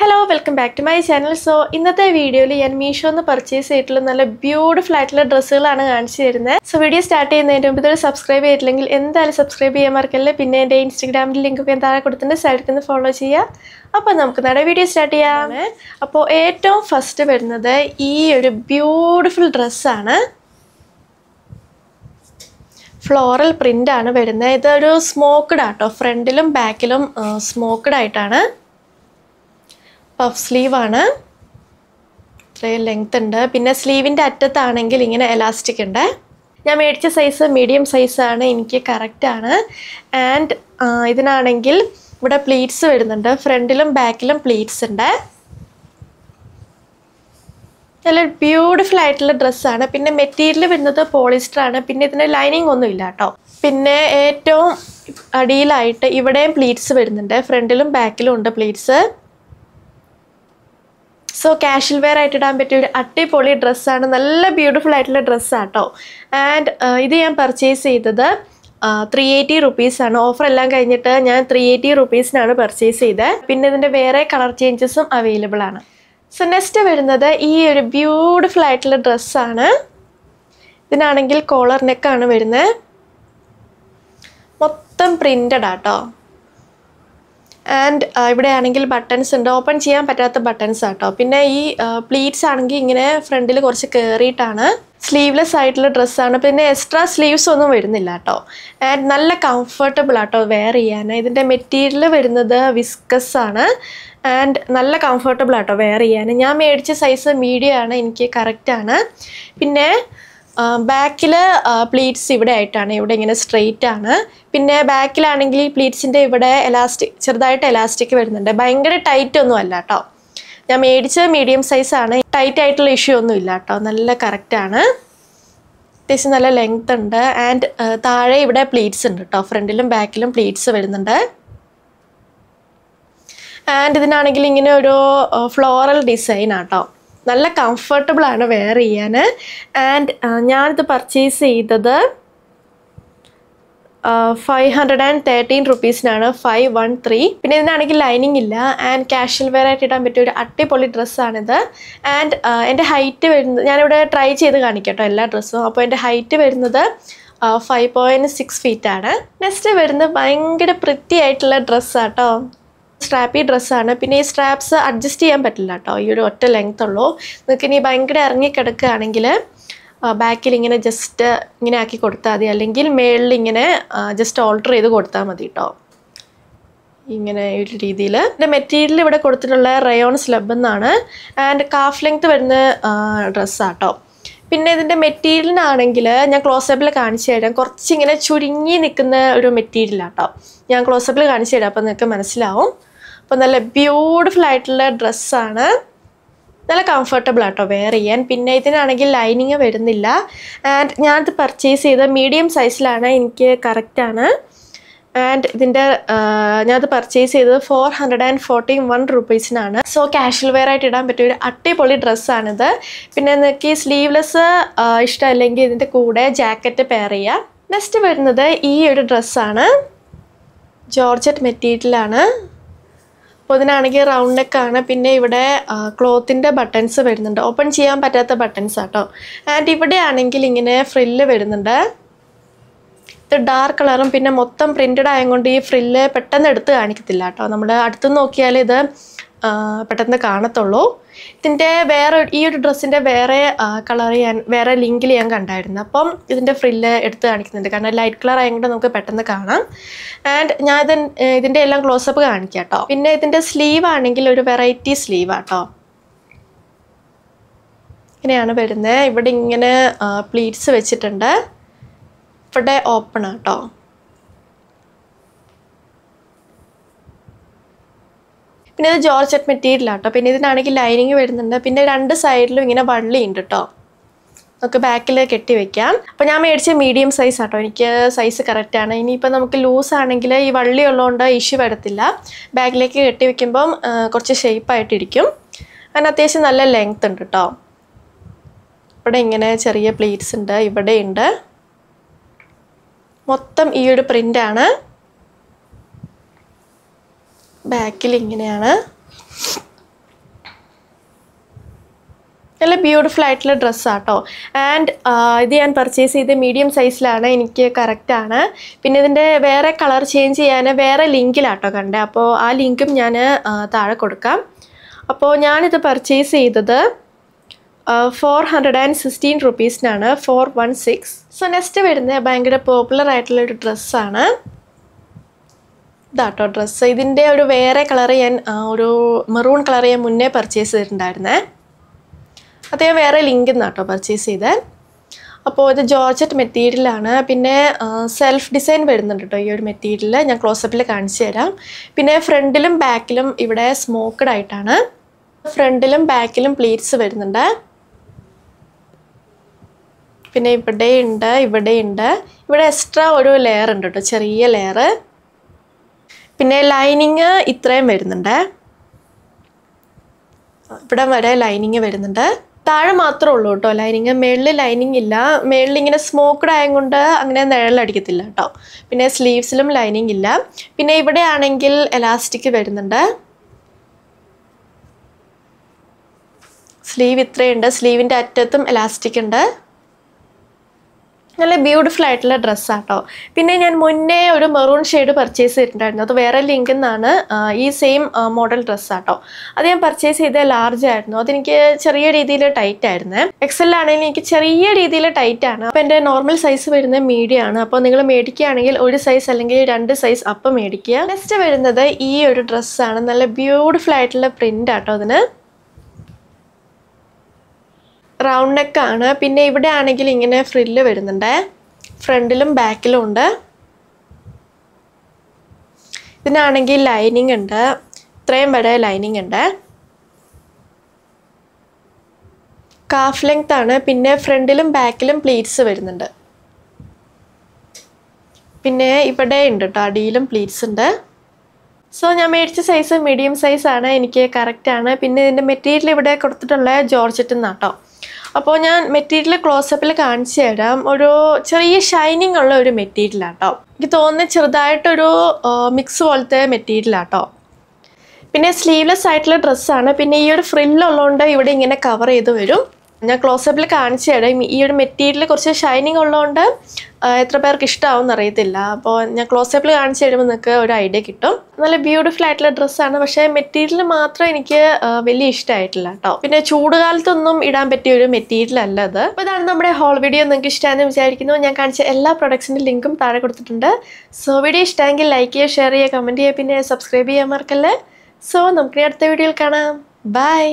hello welcome back to my channel so ഇന്നത്തെ വീഡിയോയിൽ ഞാൻ മീഷോ എന്ന് പർച്ചേസ് ചെയ്തിട്ടുള്ള നല്ല ബ്യൂട്ടിഫുൾ ആയിട്ടുള്ള ഡ്രസ്സുകളാണ് കാണിച്ചു തരുന്നത് സോ വീഡിയോ സ്റ്റാർട്ട് ചെയ്യുന്നതിന് മുമ്പ് ഇതൊരു സബ്സ്ക്രൈബ് ചെയ്തില്ലെങ്കിൽ എന്തായാലും സബ്സ്ക്രൈബ് ചെയ്യാൻ മറക്കല്ലേ പിന്നെ എൻ്റെ ഇൻസ്റ്റഗ്രാമിൻ്റെ ലിങ്കൊക്കെ താഴെ കൊടുത്തിട്ടുണ്ട് സൈഡിൽ നിന്ന് ഫോളോ ചെയ്യാം അപ്പോൾ നമുക്ക് നമ്മുടെ വീഡിയോ സ്റ്റാർട്ട് ചെയ്യാം അപ്പോൾ ഏറ്റവും ഫസ്റ്റ് വരുന്നത് ഈ ഒരു ബ്യൂട്ടിഫുൾ ഡ്രസ്സാണ് ഫ്ലോറൽ പ്രിൻ്റാണ് വരുന്നത് ഇതൊരു സ്മോക്ക്ഡ് ആട്ടോ ഫ്രണ്ടിലും ബാക്കിലും സ്മോക്ക്ഡ് ആയിട്ടാണ് പഫ് സ്ലീവാണ് ഇത്രയും ലെങ്ത് ഉണ്ട് പിന്നെ സ്ലീവിൻ്റെ അറ്റത്താണെങ്കിൽ ഇങ്ങനെ എലാസ്റ്റിക് ഉണ്ട് ഞാൻ മേടിച്ച സൈസ് മീഡിയം സൈസാണ് എനിക്ക് കറക്റ്റാണ് ആൻഡ് ഇതിനാണെങ്കിൽ ഇവിടെ പ്ലീറ്റ്സ് വരുന്നുണ്ട് ഫ്രണ്ടിലും ബാക്കിലും പ്ലീറ്റ്സ് ഉണ്ട് നല്ല ബ്യൂട്ടിഫുൾ ആയിട്ടുള്ള ഡ്രസ്സാണ് പിന്നെ മെറ്റീരിയൽ വരുന്നത് പോളിസ്റ്റർ ആണ് പിന്നെ ഇതിന് ലൈനിങ് ഒന്നും ഇല്ല കേട്ടോ പിന്നെ ഏറ്റവും അടിയിലായിട്ട് ഇവിടെയും പ്ലീറ്റ്സ് വരുന്നുണ്ട് ഫ്രണ്ടിലും ബാക്കിലും ഉണ്ട് പ്ലീറ്റ്സ് സോ കാഷ്വൽ വെയർ ആയിട്ട് ഇടാൻ പറ്റിയ ഒരു അടിപൊളി ഡ്രസ്സാണ് നല്ല ബ്യൂട്ടിഫുൾ ആയിട്ടുള്ള ഡ്രസ്സാണ് കേട്ടോ ആൻഡ് ഇത് ഞാൻ പർച്ചേസ് ചെയ്തത് ത്രീ എയ്റ്റി റുപ്പീസാണ് ഓഫർ എല്ലാം കഴിഞ്ഞിട്ട് ഞാൻ ത്രീ എയ്റ്റി റുപ്പീസിനാണ് പർച്ചേസ് ചെയ്തത് പിന്നെ ഇതിൻ്റെ വേറെ കളർ ചേഞ്ചസും അവൈലബിൾ ആണ് സോ നെക്സ്റ്റ് വരുന്നത് ഈ ഒരു ബ്യൂട്ടിഫുൾ ആയിട്ടുള്ള ഡ്രസ്സാണ് ഇതിനാണെങ്കിൽ കോളർ നെക്കാണ് വരുന്നത് മൊത്തം പ്രിൻ്റഡ് ആട്ടോ ആൻഡ് uh, ഇവിടെ ആണെങ്കിൽ ബട്ടൺസ് ഉണ്ട് ഓപ്പൺ ചെയ്യാൻ പറ്റാത്ത ബട്ടൺസ് ആട്ടോ പിന്നെ ഈ പ്ലീറ്റ്സ് uh, ആണെങ്കിൽ ഇങ്ങനെ ഫ്രണ്ടിൽ കുറച്ച് കയറിയിട്ടാണ് സ്ലീവ്ലെസ് ആയിട്ടുള്ള ഡ്രസ്സാണ് പിന്നെ എക്സ്ട്രാ സ്ലീവ്സ് ഒന്നും വരുന്നില്ല കേട്ടോ ആൻഡ് നല്ല കംഫർട്ടബിൾ ആട്ടോ വെയർ ചെയ്യാൻ ഇതിൻ്റെ മെറ്റീരിയൽ വരുന്നത് വിസ്കസ് ആണ് ആൻഡ് നല്ല കംഫർട്ടബിൾ ആട്ടോ വെയർ ചെയ്യാൻ ഞാൻ മേടിച്ച സൈസ് മീഡിയം ആണ് എനിക്ക് കറക്റ്റാണ് പിന്നെ ബാക്കിൽ പ്ലീറ്റ്സ് ഇവിടെ ആയിട്ടാണ് ഇവിടെ ഇങ്ങനെ സ്ട്രെയിറ്റ് ആണ് പിന്നെ ബാക്കിലാണെങ്കിൽ പ്ലീറ്റ്സിൻ്റെ ഇവിടെ എലാസ്റ്റിക് ചെറുതായിട്ട് എലാസ്റ്റിക് വരുന്നുണ്ട് ഭയങ്കര ടൈറ്റ് ഒന്നും അല്ല കേട്ടോ ഞാൻ മേടിച്ചത് മീഡിയം സൈസാണ് ടൈറ്റ് ആയിട്ടുള്ള ഇഷ്യൂ ഒന്നും ഇല്ല കേട്ടോ നല്ല കറക്റ്റാണ് അത്യാവശ്യം നല്ല ലെങ്ത് ഉണ്ട് ആൻഡ് താഴെ ഇവിടെ പ്ലീറ്റ്സ് ഉണ്ട് കേട്ടോ ഫ്രണ്ടിലും ബാക്കിലും പ്ലീറ്റ്സ് വരുന്നുണ്ട് ആൻഡ് ഇതിനാണെങ്കിൽ ഇങ്ങനെ ഒരു ഫ്ലോറൽ ഡിസൈൻ ആട്ടോ നല്ല കംഫർട്ടബിളാണ് വെയർ ചെയ്യാൻ ആൻഡ് ഞാനിത് പർച്ചേസ് ചെയ്തത് ഫൈവ് ഹൺഡ്രഡ് ആൻഡ് തേർട്ടീൻ റുപ്പീസിനാണ് ഫൈവ് വൺ ത്രീ പിന്നെ ഇതിനാണെങ്കിൽ ലൈനിങ് ഇല്ല ആൻഡ് ക്യാഷ്വൽ വെയർ ആയിട്ട് ഇടാൻ പറ്റിയ ഒരു അട്ടിപൊളി ഡ്രസ്സാണിത് ആൻഡ് എൻ്റെ ഹൈറ്റ് വരുന്നത് ഞാനിവിടെ ട്രൈ ചെയ്ത് കാണിക്കട്ടോ എല്ലാ ഡ്രസ്സും അപ്പോൾ എൻ്റെ ഹൈറ്റ് വരുന്നത് ഫൈവ് പോയിൻറ്റ് സിക്സ് ഫീറ്റാണ് നെക്സ്റ്റ് വരുന്നത് ഭയങ്കര പ്രിത്തി ആയിട്ടുള്ള ഡ്രസ്സാട്ടോ സ്ട്രാപ്പി ഡ്രസ്സാണ് പിന്നെ ഈ സ്ട്രാപ്സ് അഡ്ജസ്റ്റ് ചെയ്യാൻ പറ്റില്ല കേട്ടോ ഈ ഒരു ഒറ്റ ലെങ്ത് ഉള്ളൂ നിങ്ങൾക്ക് ഇനി ഭയങ്കര ഇറങ്ങിക്കിടക്കുകയാണെങ്കിൽ ബാക്കിൽ ഇങ്ങനെ ജസ്റ്റ് ഇങ്ങനെ ആക്കി കൊടുത്താൽ മതി അല്ലെങ്കിൽ മേളിൽ ഇങ്ങനെ ജസ്റ്റ് ഓൾട്ടർ ചെയ്ത് കൊടുത്താൽ മതി കേട്ടോ ഇങ്ങനെ ഒരു രീതിയിൽ എൻ്റെ മെറ്റീരിയൽ ഇവിടെ കൊടുത്തിട്ടുള്ള റയോൺ സ്ലബ് എന്നാണ് ആൻഡ് കാഫ് ലെങ്ത് വരുന്ന ഡ്രസ്സാട്ടോ പിന്നെ ഇതിൻ്റെ മെറ്റീരിയലിനാണെങ്കിൽ ഞാൻ ക്ലോസപ്പിൽ കാണിച്ചു തരാം കുറച്ചിങ്ങനെ ചുരുങ്ങി നിൽക്കുന്ന ഒരു മെറ്റീരിയലാട്ടോ ഞാൻ ക്ലോസപ്പിൽ കാണിച്ചു തരാം അപ്പോൾ നിങ്ങൾക്ക് മനസ്സിലാവും അപ്പോൾ നല്ല ബ്യൂട്ടിഫുൾ ആയിട്ടുള്ള ഡ്രസ്സാണ് നല്ല കംഫർട്ടബിൾ ആട്ടോ വെയർ ചെയ്യാൻ പിന്നെ ഇതിനാണെങ്കിൽ ലൈനിങ് വരുന്നില്ല ആൻഡ് ഞാനത് പർച്ചേസ് ചെയ്ത മീഡിയം സൈസിലാണ് എനിക്ക് കറക്റ്റാണ് ആൻഡ് ഇതിൻ്റെ ഞാനത് പർച്ചേസ് ചെയ്തത് four hundred and forty one റുപ്പീസിനാണ് സോ കാഷ്വൽ വെയർ ആയിട്ട് ഇടാൻ പറ്റിയ ഒരു അടിപൊളി ഡ്രസ്സാണിത് പിന്നെ നിങ്ങൾക്ക് സ്ലീവ്ലെസ് ഇഷ്ടമല്ലെങ്കിൽ ഇതിൻ്റെ കൂടെ ജാക്കറ്റ് പെയർ ചെയ്യാം നെക്സ്റ്റ് വരുന്നത് ഈ ഒരു ഡ്രസ്സാണ് ജോർജറ്റ് മെറ്റീരിയലാണ് അപ്പോൾ ഇതിനാണെങ്കിൽ റൗണ്ട് നെക്കാണ് പിന്നെ ഇവിടെ ക്ലോത്തിൻ്റെ ബട്ടൺസ് വരുന്നുണ്ട് ഓപ്പൺ ചെയ്യാൻ പറ്റാത്ത ബട്ടൺസ് ആട്ടോ ആൻഡ് ഇവിടെ ആണെങ്കിൽ ഇങ്ങനെ ഫ്രില്ല് വരുന്നുണ്ട് ഇത് ഡാർക്ക് കളറും പിന്നെ മൊത്തം പ്രിൻറ്റഡ് ആയതുകൊണ്ട് ഈ ഫ്രില്ല് പെട്ടെന്ന് എടുത്ത് കാണിക്കത്തില്ല കേട്ടോ നമ്മൾ അടുത്ത് നോക്കിയാൽ ഇത് പെട്ടെന്ന് കാണത്തുള്ളൂ ഇതിൻ്റെ വേറെ ഈ ഒരു ഡ്രസ്സിൻ്റെ വേറെ കളർ ഞാൻ വേറെ ലിങ്കിൽ ഞാൻ കണ്ടായിരുന്നു അപ്പം ഇതിൻ്റെ ഫ്രില്ല് എടുത്ത് കാണിക്കുന്നുണ്ട് കാരണം ലൈറ്റ് കളർ ആയതുകൊണ്ട് നമുക്ക് പെട്ടെന്ന് കാണാം ആൻഡ് ഞാൻ ഇത് ഇതിൻ്റെ എല്ലാം ക്ലോസപ്പ് കാണിക്കാം കേട്ടോ പിന്നെ ഇതിൻ്റെ സ്ലീവ് ആണെങ്കിൽ ഒരു വെറൈറ്റി സ്ലീവ് ആട്ടോ ഇങ്ങനെയാണ് വരുന്നത് ഇവിടെ ഇങ്ങനെ പ്ലീറ്റ്സ് വെച്ചിട്ടുണ്ട് ഇവിടെ ഓപ്പൺ ആട്ടോ പിന്നെ ഇത് ജോർജറ്റ് മെറ്റീരിയൽ ആട്ടോ പിന്നെ ഇതിനാണെങ്കിൽ ലൈനിങ് വരുന്നുണ്ട് പിന്നെ രണ്ട് സൈഡിലും ഇങ്ങനെ വള്ളി ഉണ്ട് കേട്ടോ നമുക്ക് ബാക്കിൽ കെട്ടി വെക്കാം അപ്പോൾ ഞാൻ മേടിച്ച മീഡിയം സൈസ് ആട്ടോ എനിക്ക് സൈസ് കറക്റ്റാണ് ഇനിയിപ്പോൾ നമുക്ക് ലൂസ് ആണെങ്കിൽ ഈ വള്ളി ഉള്ളതുകൊണ്ട് ഇഷ്യൂ വരത്തില്ല ബാക്കിലേക്ക് കെട്ടി വെക്കുമ്പം കുറച്ച് ഷേപ്പായിട്ടിരിക്കും അതിന് അത്യാവശ്യം നല്ല ലെങ്ത് ഉണ്ട് കേട്ടോ ഇവിടെ ഇങ്ങനെ ചെറിയ പ്ലേറ്റ്സ് ഉണ്ട് ഇവിടെ ഉണ്ട് മൊത്തം ഈ ഒരു പ്രിൻ്റാണ് ബാക്കിൽ ഇങ്ങനെയാണ് നല്ല ബ്യൂട്ടിഫുൾ ആയിട്ടുള്ള ഡ്രസ്സാണ് കേട്ടോ ആൻഡ് ഇത് ഞാൻ പർച്ചേസ് ചെയ്ത് മീഡിയം സൈസിലാണ് എനിക്ക് കറക്റ്റാണ് പിന്നെ ഇതിൻ്റെ വേറെ കളർ ചേഞ്ച് ചെയ്യാൻ വേറെ ലിങ്കിലാട്ടോ കണ്ടേ അപ്പോൾ ആ ലിങ്കും ഞാൻ താഴെ കൊടുക്കാം അപ്പോൾ ഞാനിത് പർച്ചേസ് ചെയ്തത് ഫോർ ഹൺഡ്രഡ് ആൻഡ് സിക്സ്റ്റീൻ റുപ്പീസിനാണ് four one six so next വരുന്നത് ഭയങ്കര പോപ്പുലർ ആയിട്ടുള്ളൊരു ഡ്രസ്സാണ് ഇതാട്ടോ ഡ്രസ്സ് ഇതിൻ്റെ ഒരു വേറെ കളർ ഞാൻ ഒരു മെറൂൺ കളർ ഞാൻ മുന്നേ പർച്ചേസ് ചെയ്തിട്ടുണ്ടായിരുന്നേ അത് ഞാൻ വേറെ ലിങ്കിൽ നിന്നാട്ടോ പർച്ചേസ് ചെയ്തത് അപ്പോൾ ഇത് ജോർജറ്റ് മെറ്റീരിയലാണ് പിന്നെ സെൽഫ് ഡിസൈൻ വരുന്നുണ്ട് കേട്ടോ ഈ ഒരു മെറ്റീരിയൽ ഞാൻ ക്ലോസപ്പിൽ കാണിച്ചു തരാം പിന്നെ ഫ്രണ്ടിലും ബാക്കിലും ഇവിടെ സ്മോക്കഡ് ആയിട്ടാണ് ഫ്രണ്ടിലും ബാക്കിലും പ്ലീറ്റ്സ് വരുന്നുണ്ട് പിന്നെ ഇവിടെയുണ്ട് ഇവിടെയുണ്ട് ഇവിടെ എക്സ്ട്രാ ഒരു ലെയർ ഉണ്ട് കേട്ടോ ചെറിയ ലെയർ പിന്നെ ലൈനിങ് ഇത്രയും വരുന്നുണ്ട് ഇവിടെ വരെ ലൈനിങ് വരുന്നുണ്ട് താഴെ മാത്രമേ ഉള്ളൂ കേട്ടോ ലൈനിങ് മേളിൽ ലൈനിങ് ഇല്ല മേളിൽ ഇങ്ങനെ സ്മോക്ക്ഡ് കൊണ്ട് അങ്ങനെ നിഴലടിക്കത്തില്ല കേട്ടോ പിന്നെ സ്ലീവ്സിലും ലൈനിങ് ഇല്ല പിന്നെ ഇവിടെ ആണെങ്കിൽ എലാസ്റ്റിക് വരുന്നുണ്ട് സ്ലീവ് ഇത്രയുണ്ട് സ്ലീവിൻ്റെ അറ്റത്തും എലാസ്റ്റിക് ഉണ്ട് നല്ല ബ്യൂട്ടിഫുൾ ആയിട്ടുള്ള ഡ്രസ്സാട്ടോ പിന്നെ ഞാൻ മുന്നേ ഒരു മെറൂൺ ഷെയ്ഡ് പർച്ചേസ് ചെയ്തിട്ടുണ്ടായിരുന്നു അത് വേറെ ലിങ്കിൽ നിന്നാണ് ഈ സെയിം മോഡൽ ഡ്രസ്സാട്ടോ അത് ഞാൻ പർച്ചേസ് ചെയ്ത ലാർജ് ആയിരുന്നു അതെനിക്ക് ചെറിയ രീതിയിൽ ടൈറ്റ് ആയിരുന്നു എക്സൽ ആണെങ്കിൽ എനിക്ക് ചെറിയ രീതിയിൽ ടൈറ്റ് ആണ് അപ്പോൾ എൻ്റെ നോർമൽ സൈസ് വരുന്ന മീഡിയം ആണ് അപ്പോൾ നിങ്ങൾ മേടിക്കുകയാണെങ്കിൽ ഒരു സൈസ് അല്ലെങ്കിൽ രണ്ട് സൈസ് അപ്പം മേടിക്കുക നെക്സ്റ്റ് വരുന്നത് ഈ ഒരു ഡ്രസ്സാണ് നല്ല ബ്യൂട്ടിഫുൾ ആയിട്ടുള്ള പ്രിൻ്റ് ആട്ടോ അതിന് റൗണ്ട് നെക്കാണ് പിന്നെ ഇവിടെ ആണെങ്കിൽ ഇങ്ങനെ ഫ്രില്ല് വരുന്നുണ്ട് ഫ്രണ്ടിലും ബാക്കിലും ഉണ്ട് ഇതിനാണെങ്കിൽ ലൈനിങ് ഉണ്ട് ഇത്രയും വരെ ലൈനിങ് ഉണ്ട് കാഫ് ലെങ്ത് ആണ് പിന്നെ ഫ്രണ്ടിലും ബാക്കിലും പ്ലീറ്റ്സ് വരുന്നുണ്ട് പിന്നെ ഇവിടെ ഉണ്ട് കേട്ടോ അടിയിലും പ്ലീറ്റ്സ് ഉണ്ട് സോ ഞാൻ മേടിച്ച സൈസ് മീഡിയം സൈസാണ് എനിക്ക് കറക്റ്റാണ് പിന്നെ ഇതിൻ്റെ മെറ്റീരിയൽ ഇവിടെ കൊടുത്തിട്ടുള്ള ജോർജറ്റ് നിന്നാട്ടോ അപ്പോൾ ഞാൻ മെറ്റീരിയൽ ക്ലോസപ്പിൽ കാണിച്ചു തരാം ഒരു ചെറിയ ഷൈനിങ് ഉള്ള ഒരു മെറ്റീരിയലാട്ടോ എനിക്ക് തോന്നുന്നത് ചെറുതായിട്ടൊരു മിക്സ് പോലത്തെ മെറ്റീരിയലാട്ടോ പിന്നെ സ്ലീവ്ലെസ് ആയിട്ടുള്ള ഡ്രസ്സാണ് പിന്നെ ഈ ഒരു ഫ്രില്ലുള്ളതുകൊണ്ട് ഇവിടെ ഇങ്ങനെ കവർ ചെയ്ത് വരും ഞാൻ ക്ലോസപ്പിൽ കാണിച്ചു തരാം ഈ ഒരു മെറ്റീരിയൽ കുറച്ച് ഷൈനിങ് ഉള്ളതുകൊണ്ട് എത്ര പേർക്ക് ഇഷ്ടമാവും അറിയത്തില്ല അപ്പോൾ ഞാൻ ക്ലോസപ്പിൽ കാണിച്ചു തരുമ്പോൾ നിങ്ങൾക്ക് ഒരു ഐഡിയ കിട്ടും നല്ല ബ്യൂട്ടിഫുൾ ആയിട്ടുള്ള ഡ്രസ്സാണ് പക്ഷേ മെറ്റീരിയൽ മാത്രം എനിക്ക് വലിയ ഇഷ്ടമായിട്ടില്ല കേട്ടോ പിന്നെ ചൂടുകാലത്തൊന്നും ഇടാൻ പറ്റിയ ഒരു മെറ്റീരിയൽ അല്ല അത് അപ്പോൾ ഇതാണ് നമ്മുടെ ഹോൾ വീഡിയോ നിങ്ങൾക്ക് ഇഷ്ടമാണെന്ന് വിചാരിക്കുന്നു ഞാൻ കാണിച്ച എല്ലാ പ്രൊഡക്ട്സിൻ്റെ ലിങ്കും താഴെ കൊടുത്തിട്ടുണ്ട് സോ വീഡിയോ ഇഷ്ടമെങ്കിൽ ലൈക്ക് ചെയ്യുക ഷെയർ ചെയ്യുക കമൻറ്റ് ചെയ്യുക പിന്നെ സബ്സ്ക്രൈബ് ചെയ്യാൻ മറക്കല്ലേ സോ നമുക്ക് അടുത്ത വീഡിയോയിൽ കാണാം ബൈ